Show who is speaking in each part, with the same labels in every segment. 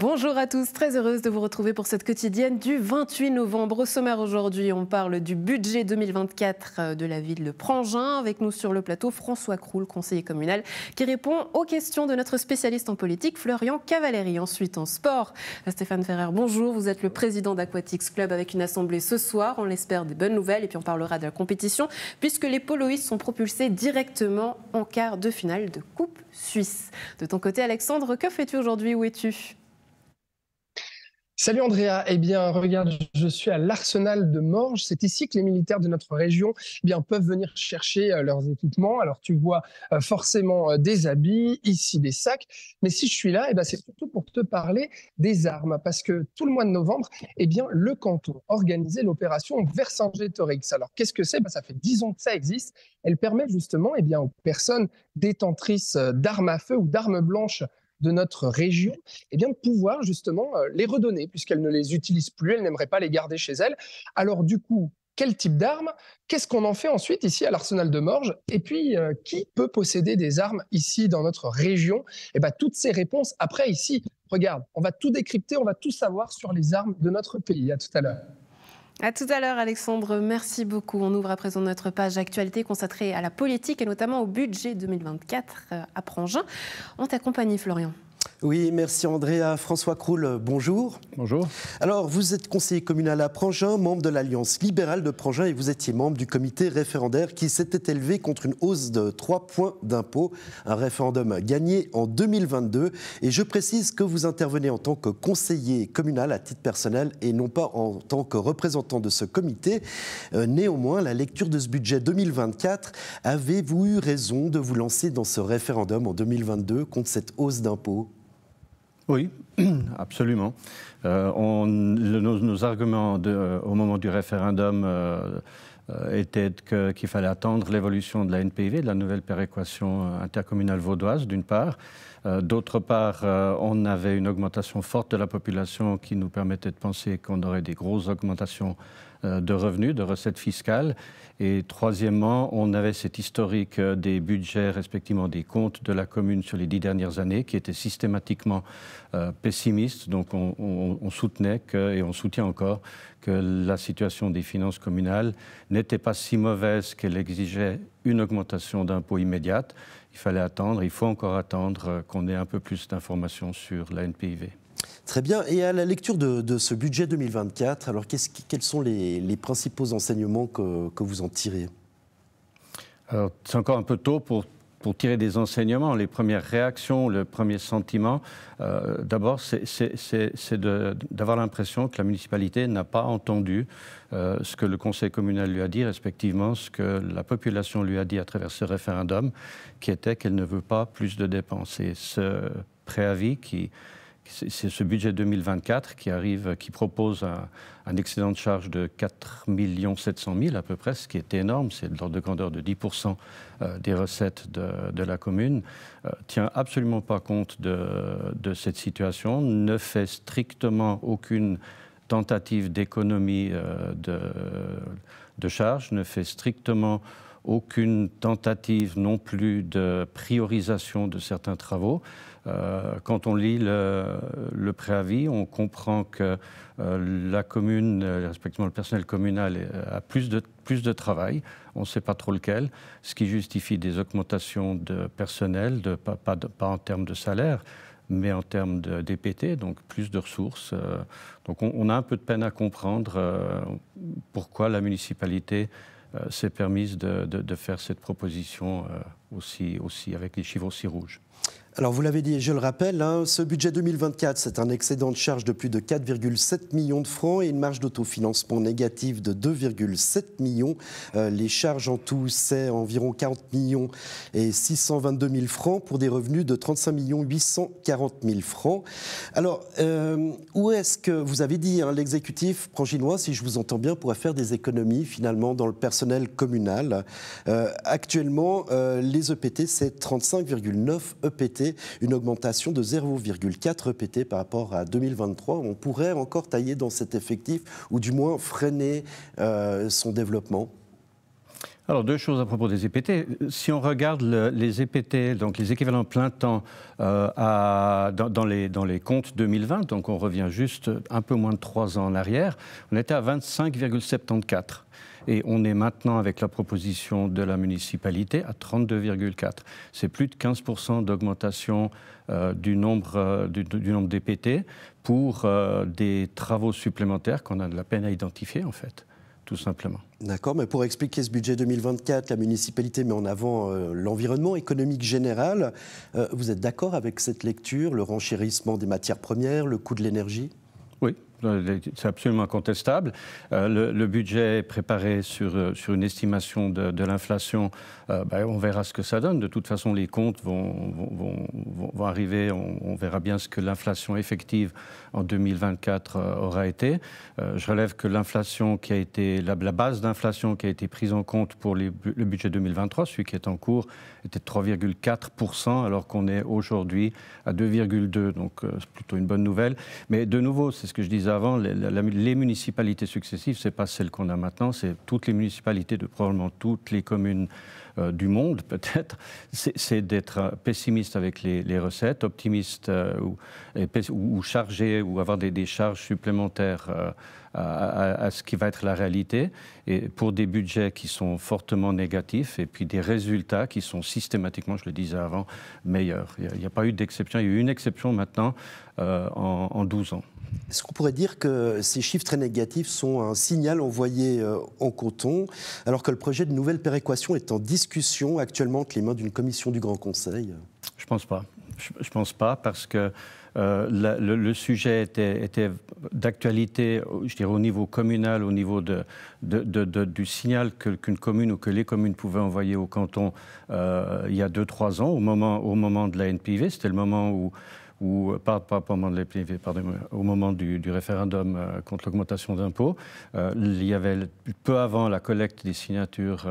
Speaker 1: Bonjour à tous, très heureuse de vous retrouver pour cette quotidienne du 28 novembre. Au sommaire aujourd'hui, on parle du budget 2024 euh, de la ville de Prangin. Avec nous sur le plateau, François Croul, conseiller communal, qui répond aux questions de notre spécialiste en politique, Florian Cavaleri. Ensuite, en sport, Stéphane Ferrer, bonjour. Vous êtes le président d'Aquatics Club avec une assemblée ce soir. On l'espère des bonnes nouvelles et puis on parlera de la compétition puisque les poloïstes sont propulsés directement en quart de finale de Coupe Suisse. De ton côté, Alexandre, que fais-tu aujourd'hui Où es-tu
Speaker 2: Salut Andrea, eh bien regarde, je suis à l'arsenal de Morges. C'est ici que les militaires de notre région eh bien, peuvent venir chercher euh, leurs équipements. Alors tu vois euh, forcément euh, des habits, ici des sacs, mais si je suis là, eh ben, c'est surtout pour te parler des armes, parce que tout le mois de novembre, eh bien, le canton organisait l'opération Vercingétorix. Alors qu'est-ce que c'est ben, Ça fait 10 ans que ça existe. Elle permet justement eh bien, aux personnes détentrices d'armes à feu ou d'armes blanches de notre région, et eh bien de pouvoir justement euh, les redonner, puisqu'elle ne les utilise plus, elle n'aimerait pas les garder chez elle. Alors du coup, quel type d'armes Qu'est-ce qu'on en fait ensuite ici à l'arsenal de Morges Et puis, euh, qui peut posséder des armes ici dans notre région Et eh bien, toutes ces réponses, après, ici, regarde, on va tout décrypter, on va tout savoir sur les armes de notre pays. À tout à l'heure.
Speaker 1: À tout à l'heure, Alexandre. Merci beaucoup. On ouvre à présent notre page actualité consacrée à la politique et notamment au budget 2024 euh, à Prangin. On t'accompagne, Florian.
Speaker 3: Oui, merci Andrea. François Croul, bonjour. Bonjour. Alors, vous êtes conseiller communal à Prangin, membre de l'Alliance libérale de Prangin et vous étiez membre du comité référendaire qui s'était élevé contre une hausse de 3 points d'impôt, un référendum gagné en 2022. Et je précise que vous intervenez en tant que conseiller communal à titre personnel et non pas en tant que représentant de ce comité. Euh, néanmoins, la lecture de ce budget 2024, avez-vous eu raison de vous lancer dans ce référendum en 2022 contre cette hausse d'impôt
Speaker 4: oui, absolument. Euh, on, nos, arguments de, euh, au moment du référendum euh, étaient qu'il fallait attendre l'évolution de la NPIV, de la nouvelle péréquation intercommunale vaudoise, d'une part. D'autre part, on avait une augmentation forte de la population qui nous permettait de penser qu'on aurait des grosses augmentations euh, de revenus, de recettes fiscales. Et troisièmement, on avait cet historique euh, des budgets, respectivement des comptes de la commune sur les dix dernières années, qui était systématiquement euh, pessimiste. Donc on, soutenait que, et on soutient encore que la situation des finances communales n'était pas si mauvaise qu'elle exigeait une augmentation d'impôts immédiate. Il fallait attendre, il faut encore attendre qu'on ait un peu plus d'informations sur la NPIV.
Speaker 3: Très bien. Et à la lecture de, ce budget 2024, alors
Speaker 4: quels sont les, principaux enseignements que, vous en tirez c'est encore un peu tôt pour tirer des enseignements, les premières réactions, le premier sentiment, euh, d'abord, c'est d'avoir l'impression que la municipalité n'a pas entendu euh, ce que le conseil communal lui a dit, respectivement ce que la population lui a dit à travers ce référendum, qui était qu'elle ne veut pas plus de dépenses. Et ce préavis qui c'est ce budget 2024 qui arrive, qui propose un, excédent de charge de 4 700 000 à peu près, ce qui est énorme, c'est de l'ordre de grandeur de 10 euh, des recettes de, la commune, euh, tient absolument pas compte de, cette situation, ne fait strictement aucune tentative d'économie euh, de, de charge, ne fait strictement aucune tentative non plus de priorisation de certains travaux. Euh, quand on lit le, préavis, on comprend que euh, la commune, euh, respectivement le personnel communal, a plus de, plus de travail, on ne sait pas trop lequel, ce qui justifie des augmentations de personnel, de, pas, en termes de salaire, mais en termes de DPT, donc plus de ressources. donc on, a un peu de peine à comprendre pourquoi la municipalité s'est permise de, faire cette proposition aussi, aussi, avec les chiffres aussi rouges.
Speaker 3: Alors vous l'avez dit et je le rappelle, hein, ce budget 2024, c'est un excédent de charge de plus de 4,7 millions de francs et une marge d'autofinancement négative de 2,7 millions. Euh, les charges en tout, c'est environ 40 millions et 622 000 francs pour des revenus de 35 millions 840 000 francs. Alors, euh, où est-ce que vous avez dit hein, l'exécutif pranginois, si je vous entends bien, pourrait faire des économies finalement dans le personnel communal euh, Actuellement, les EPT, c'est 35,9 euros. E une augmentation de 0,4 EPT par rapport à 2023. On pourrait encore tailler dans cet effectif ou du moins freiner euh, son développement
Speaker 4: alors, deux choses à propos des EPT. Si on regarde les EPT, donc les équivalents plein temps euh, dans, les, dans les comptes 2020, donc on revient juste un peu moins de trois ans en arrière, on était à 25,74. Et on est maintenant avec la proposition de la municipalité à 32,4. C'est plus de 15% d'augmentation euh, du, nombre, euh, du, nombre d'EPT pour euh, des travaux supplémentaires qu'on a de la peine à identifier en fait tout simplement.
Speaker 3: D'accord, mais pour expliquer ce budget 2024, la municipalité met en avant l'environnement économique général. vous êtes d'accord avec cette lecture, le
Speaker 4: renchérissement des matières premières, le coût de l'énergie c'est absolument incontestable. Euh, le, budget préparé sur, euh, sur une estimation de, l'inflation, euh, ben, on verra ce que ça donne. De toute façon, les comptes vont, vont, vont, vont arriver, on, verra bien ce que l'inflation effective en 2024 euh, aura été. Euh, je relève que l'inflation qui a été, la, base d'inflation qui a été prise en compte pour le budget 2023, celui qui est en cours, était de 3,4%, alors qu'on est aujourd'hui à 2,2%. Donc euh, c'est plutôt une bonne nouvelle. Mais de nouveau, c'est ce que je disais avant, les, municipalités successives, ce n'est pas celle qu'on a maintenant, c'est toutes les municipalités de probablement toutes les communes euh, du monde, peut-être, c'est d'être pessimiste avec les, recettes, optimiste euh, ou, ou, chargé, ou avoir des, des charges supplémentaires euh, à, ce qui va être la réalité, et pour des budgets qui sont fortement négatifs et puis des résultats qui sont systématiquement, je le disais avant, meilleurs. Il n'y a, pas eu d'exception, il y a eu une exception maintenant euh, en, en 12 ans.
Speaker 3: Est-ce qu'on pourrait dire que ces chiffres très négatifs sont un signal envoyé euh, en coton, alors que le projet de nouvelle péréquation est en discussion actuellement entre les mains d'une commission du Grand Conseil
Speaker 4: Je ne pense pas. Je ne pense pas parce que euh, le, sujet était, d'actualité, je dirais, au niveau communal, au niveau du signal qu'une commune ou que les communes pouvaient envoyer au canton euh, il y a 2-3 ans, au moment, au moment de la NPV. C'était le moment où pas, au moment, de pardon, au moment du, référendum euh, contre l'augmentation d'impôts. il y avait peu avant la collecte des signatures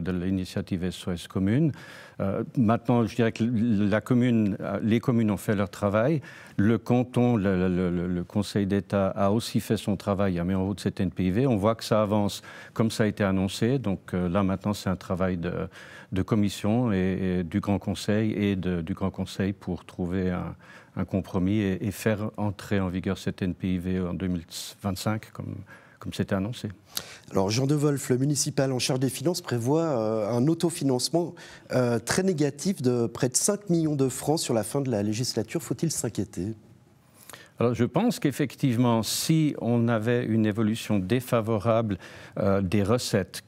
Speaker 4: de l'initiative SOS Commune. Euh, maintenant, je dirais que la commune, euh, les communes ont fait leur travail. Le canton, le, Conseil d'État a aussi fait son travail, a mis en route cette NPIV. On voit que ça avance comme ça a été annoncé. Donc euh, là, maintenant, c'est un travail de, commission et, du Grand Conseil et du Grand Conseil pour trouver un, compromis et, faire entrer en vigueur cette NPIV en 2025, comme comme c'était annoncé.
Speaker 3: Alors Jean De Wolf, le municipal en charge des finances, prévoit euh, un autofinancement euh, très négatif de près de 5 millions de francs sur la fin de la législature. Faut-il s'inquiéter
Speaker 4: alors je pense qu'effectivement, si on avait une évolution défavorable euh, des recettes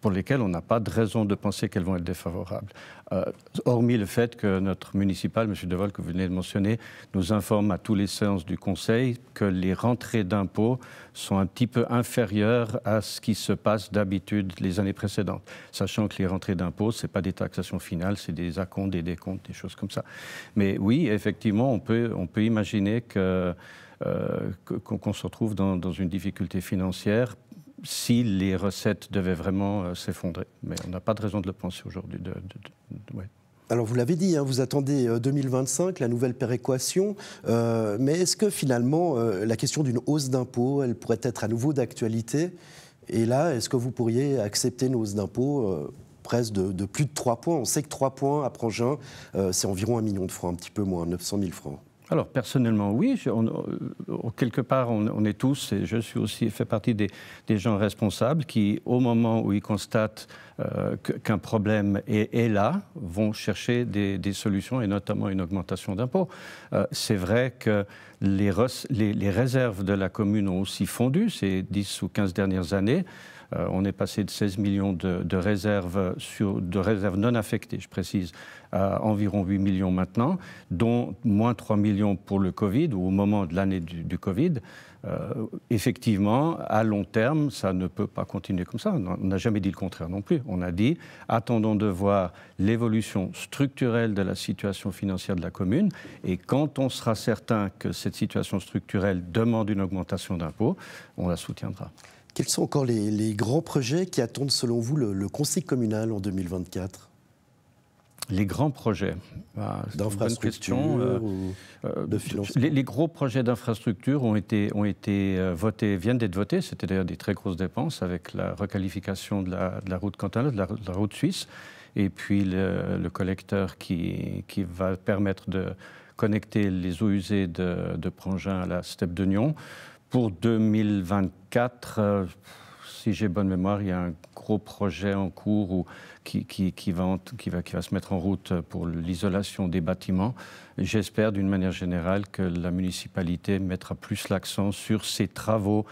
Speaker 4: pour, lesquelles on n'a pas de raison de penser qu'elles vont être défavorables. Euh, hormis le fait que notre municipal, M. Deval, que vous venez de mentionner, nous informe à tous les séances du Conseil que les rentrées d'impôts sont un petit peu inférieures à ce qui se passe d'habitude les années précédentes, sachant que les rentrées d'impôts, ce n'est pas des taxations finales, c'est des acomptes, des décomptes, des choses comme ça. Mais oui, effectivement, on peut, on peut imaginer que... Euh, qu'on se retrouve dans, dans, une difficulté financière si les recettes devaient vraiment euh, s'effondrer. Mais on n'a pas de raison de le penser aujourd'hui. De,
Speaker 3: Alors vous l'avez dit, hein, vous attendez 2025, euh, la nouvelle péréquation, euh, mais est-ce que finalement la question d'une hausse d'impôts, elle pourrait être à nouveau d'actualité Et là, est-ce que vous pourriez accepter une hausse d'impôts presque de, de, plus de 3 points On sait que 3 points à Prangin, c'est environ 1 million de francs, un petit peu moins, 900 000 francs
Speaker 4: alors personnellement, oui. Euh, quelque part, on, est tous, et je suis aussi, fait partie des, gens responsables qui, au moment où ils constatent euh, qu'un problème est, là, vont chercher des, solutions, et notamment une augmentation d'impôts. Euh, c'est vrai que les, les, réserves de la commune ont aussi fondu ces 10 ou 15 dernières années. Euh, on est passé de 16 millions de, réserves, de réserves non affectées, je précise, à environ 8 millions maintenant, dont moins 3 millions pour le Covid ou au moment de l'année du, Covid. Euh, effectivement, à long terme, ça ne peut pas continuer comme ça. On n'a jamais dit le contraire non plus. On a dit, attendons de voir l'évolution structurelle de la situation financière de la commune, et quand on sera certain que cette situation structurelle demande une augmentation d'impôts, on la soutiendra.
Speaker 3: Quels sont encore les, grands projets qui attendent, selon vous, le, Conseil communal en 2024
Speaker 4: les grands projets. Bah, d'infrastructures d'infrastructure euh, euh, de Les, gros projets d'infrastructure ont été, ont été euh, votés, viennent d'être votés. C'était d'ailleurs des très grosses dépenses avec la requalification de la, route cantonale, de la, route suisse, et puis le, collecteur qui, va permettre de connecter les eaux usées de, de Prangin à la steppe Nyon, pour 2024, euh, si j'ai bonne mémoire, il y a un gros projet en cours ou qui, qui, va, qui, va, qui va se mettre en route pour l'isolation des bâtiments. J'espère d'une manière générale que la municipalité mettra plus l'accent sur ces travaux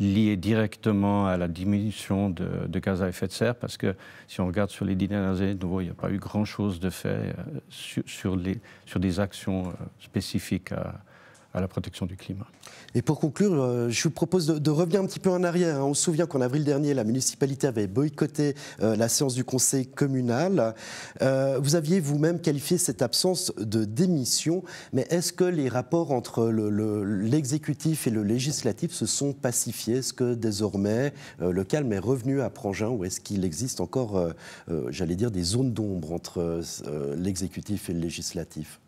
Speaker 4: liés directement à la diminution de, gaz à effet de serre, parce que si on regarde sur les dix dernières années, nouveau, il n'y a pas eu grand-chose de fait euh, sur, sur, les, sur des actions euh, spécifiques à, à la protection du climat.
Speaker 3: Et pour conclure, euh, je vous propose de, revenir un petit peu en arrière. On se souvient qu'en avril dernier, la municipalité avait boycotté euh, la séance du conseil communal. Euh, vous aviez vous-même qualifié cette absence de démission, mais est-ce que les rapports entre l'exécutif le, et le législatif se sont pacifiés Est-ce que désormais le calme est revenu à Prangin ou est-ce qu'il existe encore, j'allais dire, des zones d'ombre entre l'exécutif et le législatif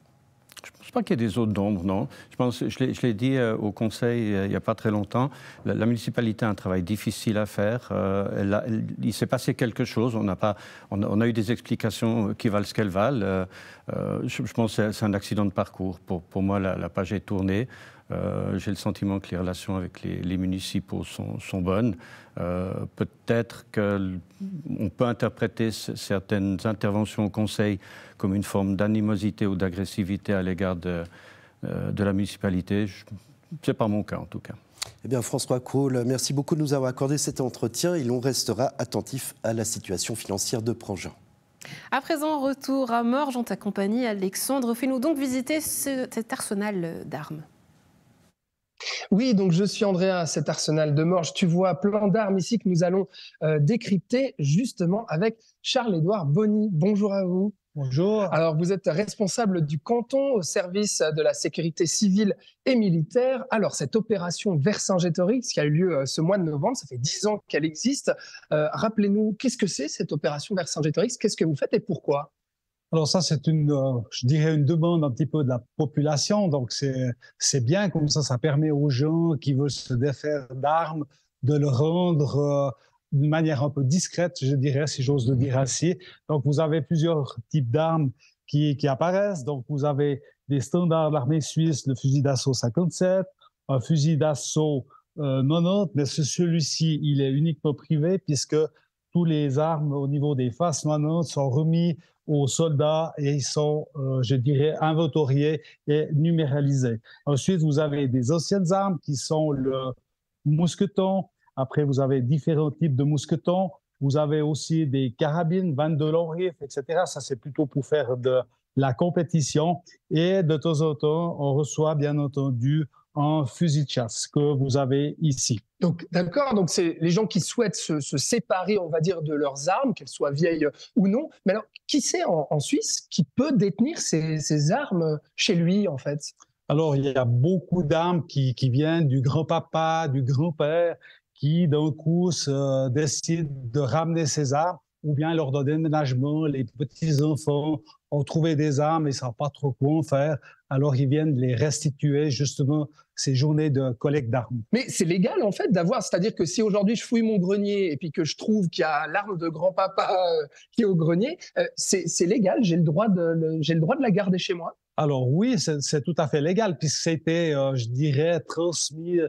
Speaker 4: je pense qu'il y a des zones d'ombre, non Je pense, je l'ai dit euh, au Conseil euh, il n'y a pas très longtemps, la, municipalité a un travail difficile à faire. Euh, il s'est passé quelque chose, on a, pas, on, a eu des explications qui valent ce qu'elles valent. Je, pense que c'est un accident de parcours. Pour, pour moi, la page est tournée. Euh, j'ai le sentiment que les relations avec les, municipaux sont, bonnes. Euh, peut-être qu'on peut interpréter certaines interventions au Conseil comme une forme d'animosité ou d'agressivité à l'égard de, euh, la municipalité. Ce n'est pas mon cas en tout cas.
Speaker 3: Eh bien, François Kohl, merci beaucoup de nous avoir accordé cet entretien et l'on restera attentif à la situation financière de Prangin.
Speaker 1: À présent, retour à Morges en ta compagnie, Alexandre. Fais-nous donc visiter cet arsenal d'armes.
Speaker 2: Oui, donc je suis Andrea, cet arsenal de Morges. Tu vois plein d'armes ici que nous allons euh, décrypter justement avec Charles-Édouard Bonny. Bonjour à vous. Bonjour. Alors, vous êtes responsable du canton au service de la sécurité civile et militaire. Alors, cette opération Vercingétorix qui a eu lieu euh, ce mois de novembre, ça fait dix ans qu'elle existe. Euh, rappelez-nous, qu'est-ce que c'est cette opération Vercingétorix Qu'est-ce que vous faites et
Speaker 5: pourquoi alors ça, c'est une, euh, je dirais, une demande un petit peu de la population. Donc c'est c'est bien comme ça, ça permet aux gens qui veulent se défaire d'armes de le rendre euh, d'une manière un peu discrète, je dirais, si j'ose le dire ainsi. Donc vous avez plusieurs types d'armes qui, qui apparaissent. Donc vous avez des standards de l'armée suisse, le fusil d'assaut 57, un fusil d'assaut euh, non, 90, mais celui-ci, il est uniquement privé puisque tous les armes au niveau des faces maintenant sont remises aux soldats et ils sont, euh, je dirais, inventoriés et numéralisés. Ensuite, vous avez des anciennes armes qui sont le mousqueton. Après, vous avez différents types de mousquetons. Vous avez aussi des carabines, 22 longs rifles, etc. Ça, c'est plutôt pour faire de la compétition. Et de temps en temps, on reçoit, bien entendu, en fusil de chasse que vous avez ici. Donc, d'accord. Donc,
Speaker 2: c'est les gens qui souhaitent se, séparer, on va dire, de leurs armes, qu'elles soient vieilles ou non. Mais alors,
Speaker 5: qui c'est en, Suisse qui peut détenir ces, armes chez lui, en fait Alors, il y a beaucoup d'armes qui, viennent du grand-papa, du grand-père, qui, d'un coup, se décident de ramener ces armes ou bien lors d'un déménagement, les petits-enfants ont trouvé des armes, ils ne savent pas trop quoi en faire, alors ils viennent les restituer justement ces journées de collecte d'armes. Mais c'est légal en fait d'avoir, c'est-à-dire que si
Speaker 2: aujourd'hui je fouille mon grenier et puis que je trouve qu'il y a l'arme de grand-papa euh, qui est au grenier, euh, c'est légal, j'ai le, droit de, le droit de la garder chez moi.
Speaker 5: Alors oui, c'est tout à fait légal puisque c'était, euh, je dirais, transmis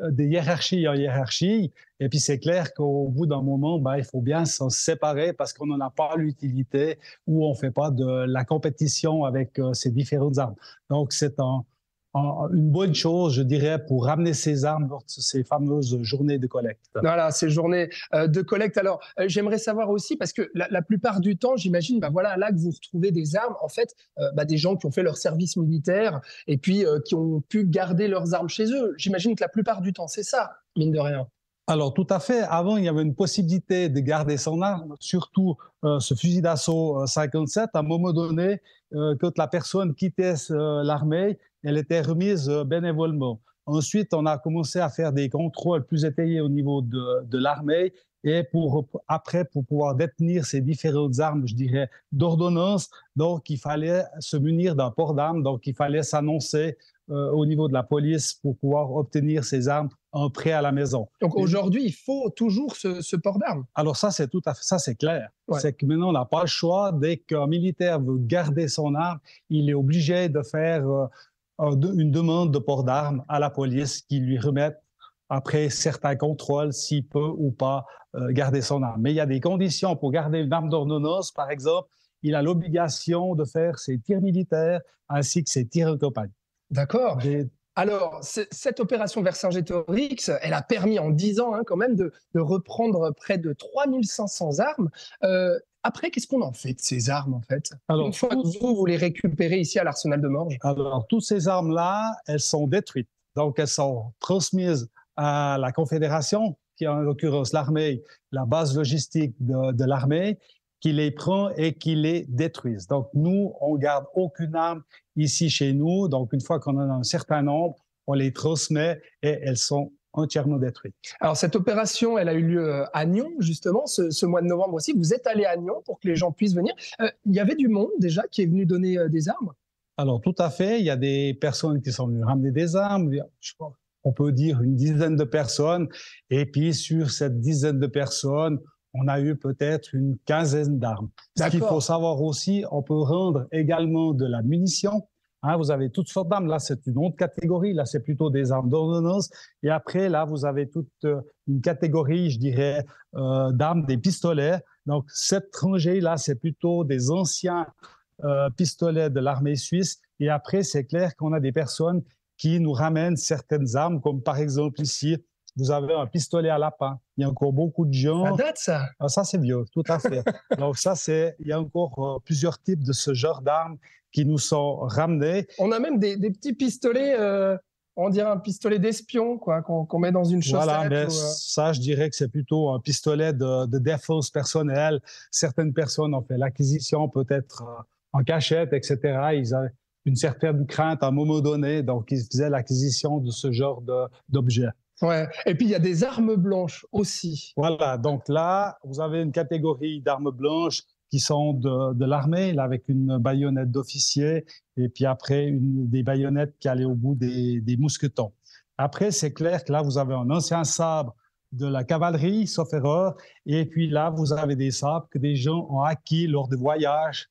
Speaker 5: euh, des hiérarchies en hiérarchie. Et puis c'est clair qu'au bout d'un moment, ben, il faut bien s'en séparer parce qu'on n'en a pas l'utilité ou on ne fait pas de la compétition avec euh, ces différentes armes. Donc c'est un, une bonne chose, je dirais, pour ramener ces armes lors de ces fameuses journées de collecte.
Speaker 2: Voilà, ces journées euh, de collecte. Alors, euh, j'aimerais savoir aussi, parce que la, plupart du temps, j'imagine, bah voilà, là que vous retrouvez des armes, en fait, euh, bah, des gens qui ont fait leur service militaire et puis
Speaker 5: qui ont pu garder
Speaker 2: leurs armes chez eux. J'imagine que la plupart du temps, c'est ça,
Speaker 5: mine de rien. Alors tout à fait. Avant, il y avait une possibilité de garder son arme, surtout ce fusil d'assaut 57. À un moment donné, quand la personne quittait l'armée, elle était remise euh, bénévolement. Ensuite, on a commencé à faire des contrôles plus étayés au niveau de, de l'armée et pour après pour pouvoir détenir ces différentes armes, je dirais, d'ordonnance. Donc, il fallait se munir d'un port d'armes, donc il fallait s'annoncer euh, au niveau de la police pour pouvoir obtenir ces armes en prêt à la maison. Donc aujourd'hui, il faut toujours ce, port d'armes. Alors ça, c'est tout à fait, ça c'est clair. C'est que maintenant, on n'a pas le choix. Dès qu'un militaire veut garder son arme, il est obligé de faire euh, une demande de port d'armes à la police qui lui remette après certains contrôles s'il peut ou pas euh, garder son arme. Mais il y a des conditions pour garder une arme d'ordonnance, par exemple, il a l'obligation de faire ses tirs militaires ainsi que ses tirs de campagne. D'accord.
Speaker 2: Alors, cette opération Vercingétorix, elle a permis en 10 ans hein, quand même de, reprendre près de 3500 armes. Euh, après, qu'est-ce qu'on en fait de ces
Speaker 5: armes, en fait Alors, Une fois que vous, les récupérez ici à l'arsenal de Morge, Alors, toutes ces armes-là, elles sont détruites. Donc, elles sont transmises à la Confédération, qui est en l'occurrence l'armée, la base logistique de, l'armée, qui les prend et qui les détruisent. Donc, nous, on garde aucune arme ici chez nous. Donc, une fois qu'on en a un certain nombre, on les transmet et elles sont entièrement détruit. Alors cette opération,
Speaker 2: elle a eu lieu euh, à Nyon justement ce, mois de novembre aussi. Vous êtes allé à Nyon pour que les gens puissent venir. il euh, y avait du monde déjà qui est venu donner euh, des armes.
Speaker 5: Alors tout à fait, il y a des personnes qui sont venues ramener des armes. on peut dire une dizaine de personnes. Et puis sur cette dizaine de personnes, on a eu peut-être une quinzaine d'armes. Ce qu'il faut savoir aussi, on peut rendre également de la munition Hein, vous avez toutes sortes d'armes. Là, c'est une autre catégorie. Là, c'est plutôt des armes d'ordonnance. Et après, là, vous avez toute euh, une catégorie, je dirais, euh, d'armes des pistolets. Donc, cette rangée-là, c'est plutôt des anciens euh, pistolets de l'armée suisse. Et après, c'est clair qu'on a des personnes qui nous ramènent certaines armes, comme par exemple ici, vous avez un pistolet à lapin. Il y a encore beaucoup de gens. Ça date, ça ah, Ça, c'est vieux, tout à fait. Donc, ça, c'est. Il y a encore euh, plusieurs types de ce genre d'armes qui nous sont ramenés. On a même des, petits pistolets.
Speaker 2: Euh, on dirait un pistolet d'espion, quoi, qu'on met dans une chaussette. Voilà, mais euh. ça,
Speaker 5: je dirais que c'est plutôt un pistolet de, de, défense personnelle. Certaines personnes ont fait l'acquisition, peut-être en cachette, etc. Ils avaient une certaine crainte à un moment donné, donc ils faisaient l'acquisition de ce genre d'objet. Et puis il y a des armes blanches aussi. Voilà, donc là, vous avez une catégorie d'armes blanches qui sont de, l'armée, avec une baïonnette d'officier, et puis après, des baïonnettes qui allaient au bout des, mousquetons. Après, c'est clair que là, vous avez un ancien sabre de la cavalerie, sauf erreur, et puis là, vous avez des sabres que des gens ont acquis lors de voyages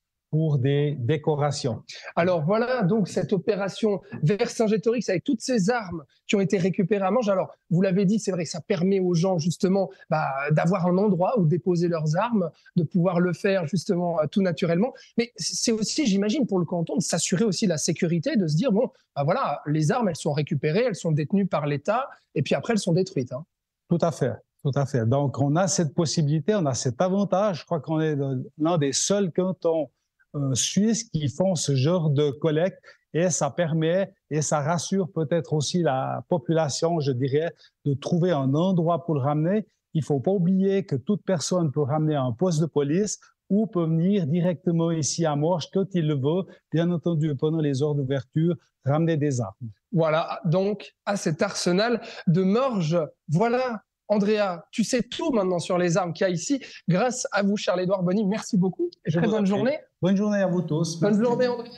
Speaker 5: des décorations. Alors voilà donc cette opération vers saint
Speaker 2: Vercingétorix avec toutes ces armes qui ont été récupérées à Mange. Alors vous l'avez dit, c'est vrai ça permet aux gens justement bah, d'avoir un endroit où déposer leurs armes, de pouvoir le faire justement euh, tout naturellement. Mais c'est aussi, j'imagine, pour le canton de s'assurer aussi la sécurité, de se dire bon, bah voilà, les armes elles sont récupérées, elles sont détenues par l'État et puis après elles sont détruites. Hein. Tout à fait.
Speaker 5: Tout à fait. Donc, on a cette possibilité, on a cet avantage. Je crois qu'on est l'un des seuls cantons euh, Suisses qui font ce genre de collecte et ça permet et ça rassure peut-être aussi la population, je dirais, de trouver un endroit pour le ramener. Il ne faut pas oublier que toute personne peut ramener un poste de police ou peut venir directement ici à Morges quand il le veut, bien entendu pendant les heures d'ouverture, ramener des armes.
Speaker 2: Voilà donc à cet arsenal de Morges. Voilà Andrea, tu sais tout maintenant sur les armes qu'il y a ici. Grâce à vous, Charles-Édouard Bonny, merci beaucoup. Je Très bonne journée.
Speaker 5: Bonne journée à vous tous. Bonne journée,
Speaker 1: André.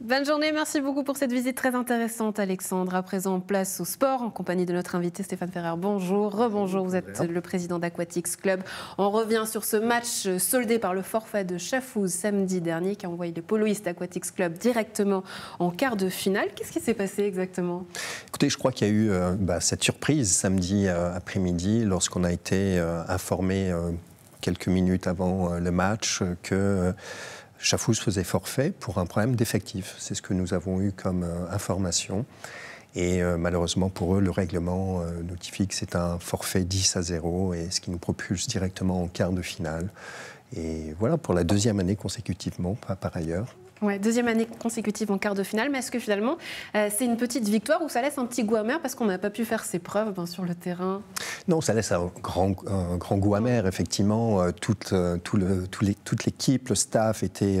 Speaker 1: Bonne journée, merci beaucoup pour cette visite très intéressante, Alexandre. À présent, place au sport en compagnie de notre invité Stéphane Ferrer. Bonjour, rebonjour, vous êtes le président d'Aquatics Club. On revient sur ce match euh, soldé par le forfait de Chafouz samedi dernier qui a envoyé le poloiste Aquatics Club directement en quart de finale. Qu'est-ce qui s'est passé exactement
Speaker 6: Écoutez, je crois qu'il y a eu euh, bah, cette surprise samedi euh, après-midi lorsqu'on a été informé quelques minutes avant le match que Chafouz faisait forfait pour un problème d'effectif. C'est ce que nous avons eu comme euh, information. Et euh, malheureusement pour eux, le règlement euh, notifie que c'est un forfait 10 à 0, et ce qui nous propulse directement en quart de finale. Et voilà, pour la deuxième année consécutivement, pas par ailleurs
Speaker 1: deuxième année consécutive en quart de finale, mais est-ce que finalement euh, c'est une petite victoire ou ça laisse un petit goût amer parce qu'on n'a pas pu faire ses preuves ben, sur le terrain
Speaker 6: Non, ça laisse un grand, grand goût amer, effectivement. Euh, toute, euh, tout le, toute l'équipe, le staff était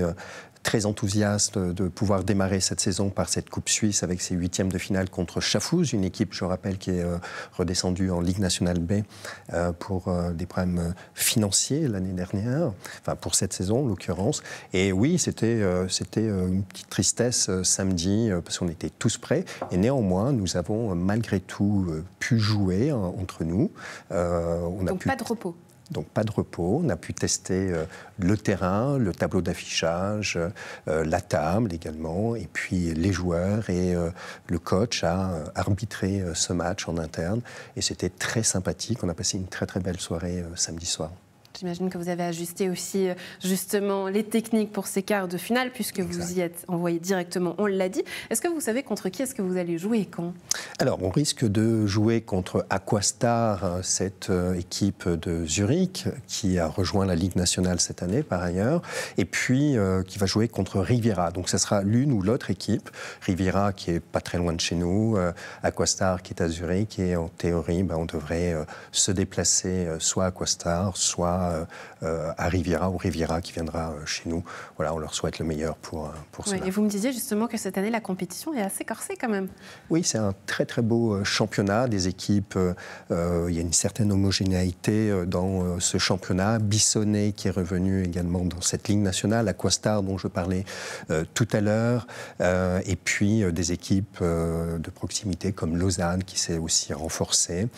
Speaker 6: très enthousiaste de pouvoir démarrer cette saison par cette Coupe Suisse avec ses huitièmes de finale contre chafouz une équipe, je rappelle, qui est euh, redescendue en Ligue nationale B euh, pour euh, des problèmes financiers l'année dernière, enfin pour cette saison en l'occurrence. Et oui, c'était c'était une petite tristesse samedi parce qu'on était tous prêts. Et néanmoins, nous avons malgré tout pu jouer hein, entre nous. on a Donc pu... pas de repos donc pas de repos, on a pu tester euh, le terrain, le tableau d'affichage, euh, la table également, et puis les joueurs et euh, le coach a arbitré ce match en interne. Et c'était très sympathique, on a passé une très très belle soirée samedi soir.
Speaker 1: J'imagine que vous avez ajusté aussi euh, justement les techniques pour ces quarts de finale puisque vous y êtes envoyé directement, on l'a dit. Est-ce que vous savez contre qui est-ce que vous allez jouer et quand
Speaker 6: Alors, on risque de jouer contre Aquastar, hein, cette euh, équipe de Zurich qui a rejoint la Ligue nationale cette année par ailleurs, et puis euh, qui va jouer contre Riviera. Donc, ça sera l'une ou l'autre équipe. Riviera qui est pas très loin de chez nous, Aquastar qui est à Zurich, et en théorie, ben, on devrait se déplacer soit à Aquastar, soit euh, euh, à Riviera ou Riviera qui viendra euh, chez nous. Voilà, on leur souhaite le meilleur pour, pour Et
Speaker 1: vous me disiez justement que cette année, la compétition est assez corsée quand même.
Speaker 6: Oui, c'est un très très beau championnat des équipes. il y a une certaine homogénéité dans ce championnat. Bissonnet qui est revenu également dans cette ligne nationale, Aquastar dont je parlais tout à l'heure, et puis des équipes de proximité comme Lausanne qui s'est aussi renforcée.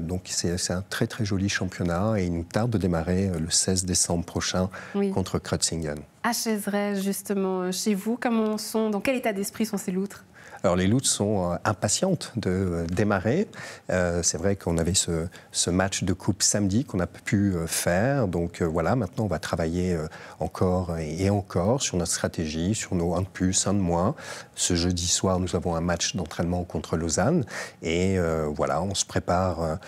Speaker 6: donc c'est un très très joli championnat et il nous tarde de démarrer euh, le 16 décembre prochain contre Kreuzingen.
Speaker 1: À justement, chez vous, comment sont, dans quel état d'esprit sont ces loutres
Speaker 6: alors les Loups sont euh, impatientes de euh, démarrer. Euh, c'est vrai qu'on avait ce, match de coupe samedi qu'on a pu faire. Donc voilà, maintenant on va travailler encore et encore sur notre stratégie, sur nos 1 de plus, 1 de moins. Ce jeudi soir, nous avons un match d'entraînement contre Lausanne. Et voilà, on se prépare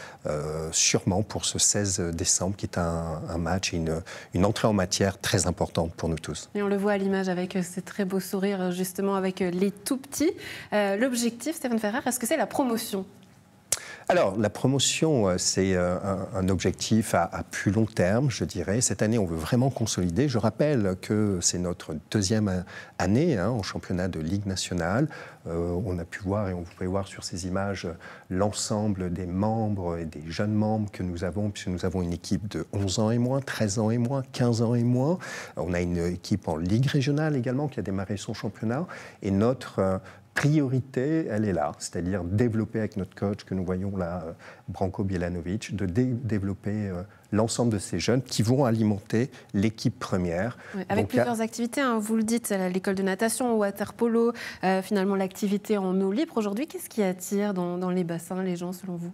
Speaker 6: sûrement pour ce 16 décembre qui est un, match et une, une entrée en matière très importante pour nous tous.
Speaker 1: Et on le voit à l'image avec ces très beaux sourires, justement avec les tout petits. Euh, l'objectif, Stéphane Ferrer, est-ce que c'est la promotion
Speaker 6: alors, la promotion, euh, c'est euh, un objectif à, plus long terme, je dirais. Cette année, on veut vraiment consolider. Je rappelle que c'est notre deuxième année hein, en championnat de Ligue nationale. on a pu voir, et on pouvez voir sur ces images, l'ensemble des membres et des jeunes membres que nous avons, puisque nous avons une équipe de 11 ans et moins, 13 ans et moins, 15 ans et moins. On a une équipe en Ligue régionale également qui a démarré son championnat. Et notre priorité, elle est là, c'est-à-dire développer avec notre coach que nous voyons là, euh, Branko Bielanovic, de développer euh, l'ensemble de ces jeunes qui vont alimenter l'équipe première. avec plusieurs
Speaker 1: activités, hein, vous le dites, l'école de natation, water waterpolo euh, finalement l'activité en eau libre. Aujourd'hui, qu'est-ce qui attire dans, les bassins les gens selon vous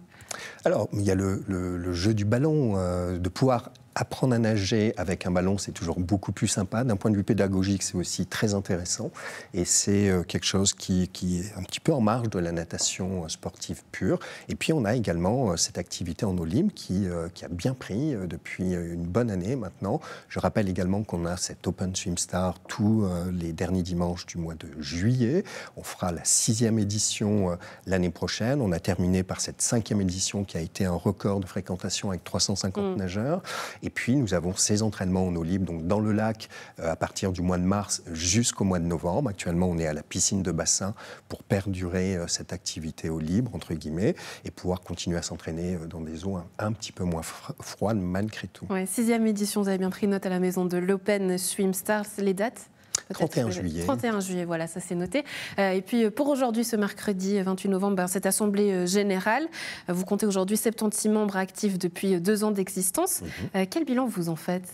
Speaker 6: Alors, il y a le, jeu du ballon, de pouvoir apprendre à nager avec un ballon, c'est toujours beaucoup plus sympa. D'un point de vue pédagogique, c'est aussi très intéressant. Et c'est euh, quelque chose qui, est un petit peu en marge de la natation euh, sportive pure. Et puis, on a également euh, cette activité en eau qui, a bien pris depuis une bonne année maintenant. Je rappelle également qu'on a cet Open Swim Star tous les derniers dimanches du mois de juillet. On fera la sixième édition l'année prochaine. On a terminé par cette cinquième édition qui a été un record de fréquentation avec 350 mmh. nageurs. Et puis, nous avons ces entraînements en eau libre, donc dans le lac, euh, à partir du mois de mars jusqu'au mois de novembre. Actuellement, on est à la piscine de bassin pour perdurer euh, cette activité eau libre, entre guillemets, et pouvoir continuer à s'entraîner euh, dans des eaux un, petit peu moins froides malgré tout.
Speaker 1: sixième édition, vous avez bien pris note à la maison de l'Open Swim Stars. Les dates 31 juillet. 31 juillet, voilà, ça c'est noté. Euh, et puis euh, pour aujourd'hui, ce mercredi 28 euh, novembre, ben, cette Assemblée générale, vous comptez aujourd'hui 76 membres actifs depuis deux ans d'existence. Mhm. quel bilan vous en faites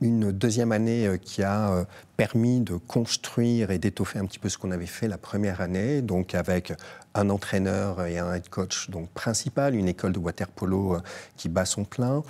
Speaker 6: une deuxième année euh, qui a euh, permis de construire et d'étoffer un petit peu ce qu'on avait fait la première année, donc avec un entraîneur et un head coach donc principal, une école de waterpolo euh, qui bat son plein,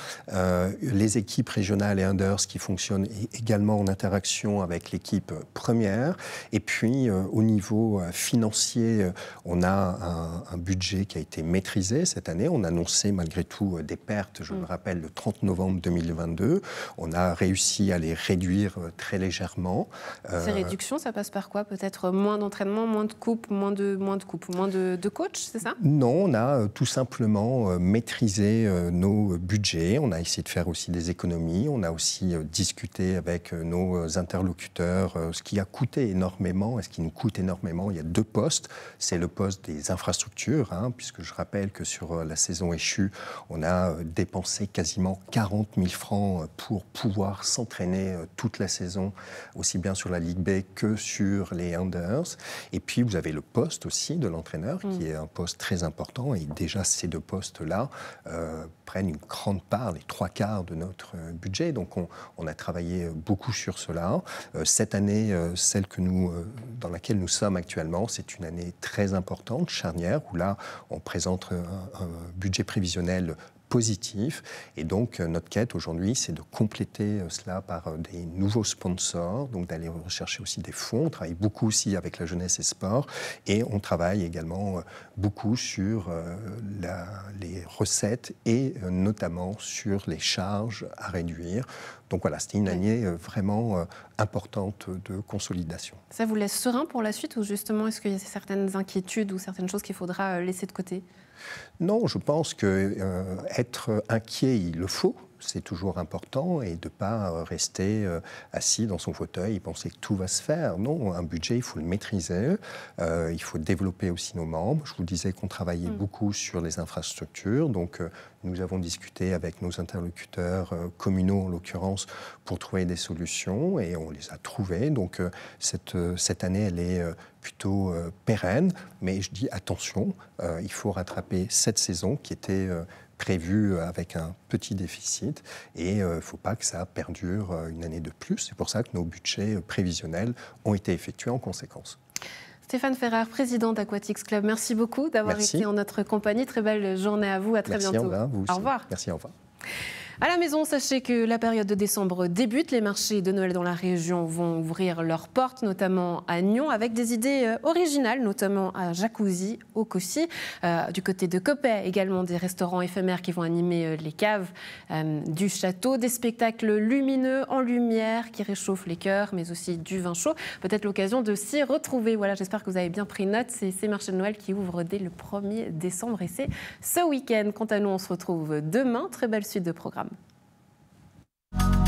Speaker 6: les équipes régionales et unders qui fonctionnent également en interaction avec l'équipe première, et puis au niveau financier, on a un, budget qui a été maîtrisé cette année. On a annoncé malgré tout des pertes, je me mm. rappelle, le 30 novembre 2022. On a réussi à les réduire euh, très légèrement. Euh, Ces
Speaker 1: réductions, ça passe par quoi Peut-être moins d'entraînement, moins de coupes, moins de, moins de coupes, moins de, coach, c'est ça
Speaker 6: Non, on a euh, tout simplement maîtrisé nos budgets. On a essayé de faire aussi des économies. On a aussi discuté avec nos interlocuteurs ce qui a coûté énormément et ce qui nous coûte énormément. Il y a deux postes. C'est le poste des infrastructures, hein, puisque je rappelle que sur la saison échue, on a dépensé quasiment 40 000 francs pour pouvoir s'entraîner euh, toute la saison, aussi bien sur la Ligue B que sur les unders Et puis, vous avez le poste aussi de l'entraîneur, qui mm. est un poste très important. Et déjà, ces deux postes-là euh, prennent une grande part, les trois quarts de notre euh, budget. Donc, on, a travaillé beaucoup sur cela. Cette année, celle que nous, dans laquelle nous sommes actuellement, c'est une année très importante, charnière, où là, on présente un budget prévisionnel positif. Et donc, euh, notre quête aujourd'hui, c'est de compléter euh, cela par euh, des nouveaux sponsors, donc d'aller rechercher aussi des fonds. On travaille beaucoup aussi avec la jeunesse et sport. Et on travaille également beaucoup sur les recettes et notamment sur les charges à réduire. Donc voilà, c'était une année vraiment importante de consolidation.
Speaker 1: Ça vous laisse serein pour la suite ou justement est-ce qu'il y a certaines inquiétudes ou certaines choses qu'il faudra laisser de côté
Speaker 6: non, je pense qu'être euh, inquiet, il le faut c'est toujours important, et de ne pas euh, rester euh, assis dans son fauteuil et penser que tout va se faire. Non, un budget, il faut le maîtriser, euh, il faut développer aussi nos membres. Je vous disais qu'on travaillait mm. beaucoup sur les infrastructures, donc nous avons discuté avec nos interlocuteurs communaux, en l'occurrence, pour trouver des solutions, et on les a trouvées. Donc cette, cette année, elle est plutôt pérenne, mais je dis attention, il faut rattraper cette saison qui était prévu euh, avec un petit déficit et il euh, ne faut pas que ça perdure euh, une année de plus. C'est pour ça que nos budgets prévisionnels ont été effectués en conséquence.
Speaker 1: Stéphane Ferrer, président d'Aquatics Club, merci beaucoup d'avoir été en notre compagnie. Très belle journée à vous, à très merci bientôt. Au revoir. Merci, au revoir. À la maison, sachez que la période de décembre débute. Les marchés de Noël dans la région vont ouvrir leurs portes, notamment à Nyon, avec des idées euh, originales, notamment à Jacuzzi, au Cossy. Euh, du côté de Copet, également des restaurants éphémères qui vont animer euh, les caves du château, des spectacles lumineux en lumière qui réchauffent les cœurs, mais aussi du vin chaud. Peut-être l'occasion de s'y retrouver. Voilà, j'espère que vous avez bien pris note. C'est ces marchés de Noël qui ouvrent dès le 1er décembre et c'est ce week-end. Quant à nous, on se retrouve demain. Très belle suite de programme Thank you.